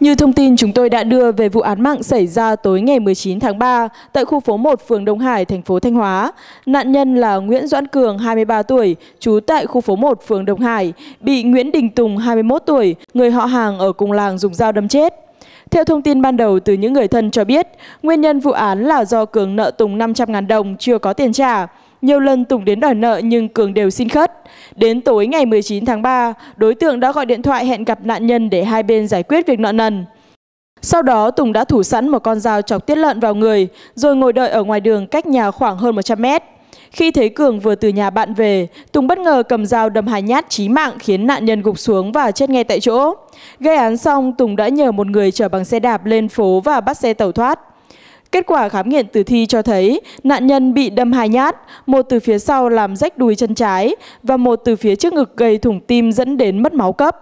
Như thông tin chúng tôi đã đưa về vụ án mạng xảy ra tối ngày 19 tháng 3 tại khu phố 1 phường Đông Hải, thành phố Thanh Hóa. Nạn nhân là Nguyễn Doãn Cường, 23 tuổi, trú tại khu phố 1 phường Đông Hải, bị Nguyễn Đình Tùng, 21 tuổi, người họ hàng ở cùng làng dùng dao đâm chết. Theo thông tin ban đầu từ những người thân cho biết, nguyên nhân vụ án là do Cường nợ Tùng 500.000 đồng chưa có tiền trả. Nhiều lần Tùng đến đòi nợ nhưng Cường đều xin khất. Đến tối ngày 19 tháng 3, đối tượng đã gọi điện thoại hẹn gặp nạn nhân để hai bên giải quyết việc nợ nần. Sau đó Tùng đã thủ sẵn một con dao chọc tiết lợn vào người, rồi ngồi đợi ở ngoài đường cách nhà khoảng hơn 100 mét. Khi thấy Cường vừa từ nhà bạn về, Tùng bất ngờ cầm dao đâm hai nhát chí mạng khiến nạn nhân gục xuống và chết ngay tại chỗ. Gây án xong, Tùng đã nhờ một người chở bằng xe đạp lên phố và bắt xe tẩu thoát. Kết quả khám nghiệm tử thi cho thấy nạn nhân bị đâm hai nhát, một từ phía sau làm rách đùi chân trái và một từ phía trước ngực gây thủng tim dẫn đến mất máu cấp.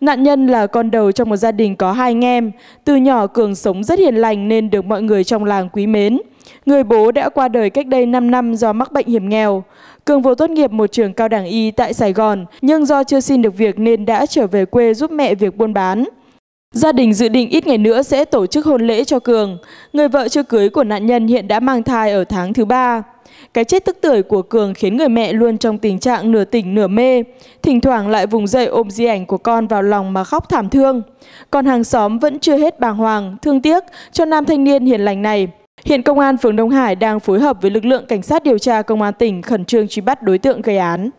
Nạn nhân là con đầu trong một gia đình có hai anh em. Từ nhỏ Cường sống rất hiền lành nên được mọi người trong làng quý mến. Người bố đã qua đời cách đây 5 năm do mắc bệnh hiểm nghèo. Cường vừa tốt nghiệp một trường cao đẳng y tại Sài Gòn, nhưng do chưa xin được việc nên đã trở về quê giúp mẹ việc buôn bán. Gia đình dự định ít ngày nữa sẽ tổ chức hôn lễ cho Cường. Người vợ chưa cưới của nạn nhân hiện đã mang thai ở tháng thứ ba. Cái chết tức tưởi của Cường khiến người mẹ luôn trong tình trạng nửa tỉnh nửa mê, thỉnh thoảng lại vùng dậy ôm di ảnh của con vào lòng mà khóc thảm thương. Còn hàng xóm vẫn chưa hết bàng hoàng, thương tiếc cho nam thanh niên hiền lành này. Hiện công an phường Đông Hải đang phối hợp với lực lượng cảnh sát điều tra công an tỉnh khẩn trương truy bắt đối tượng gây án.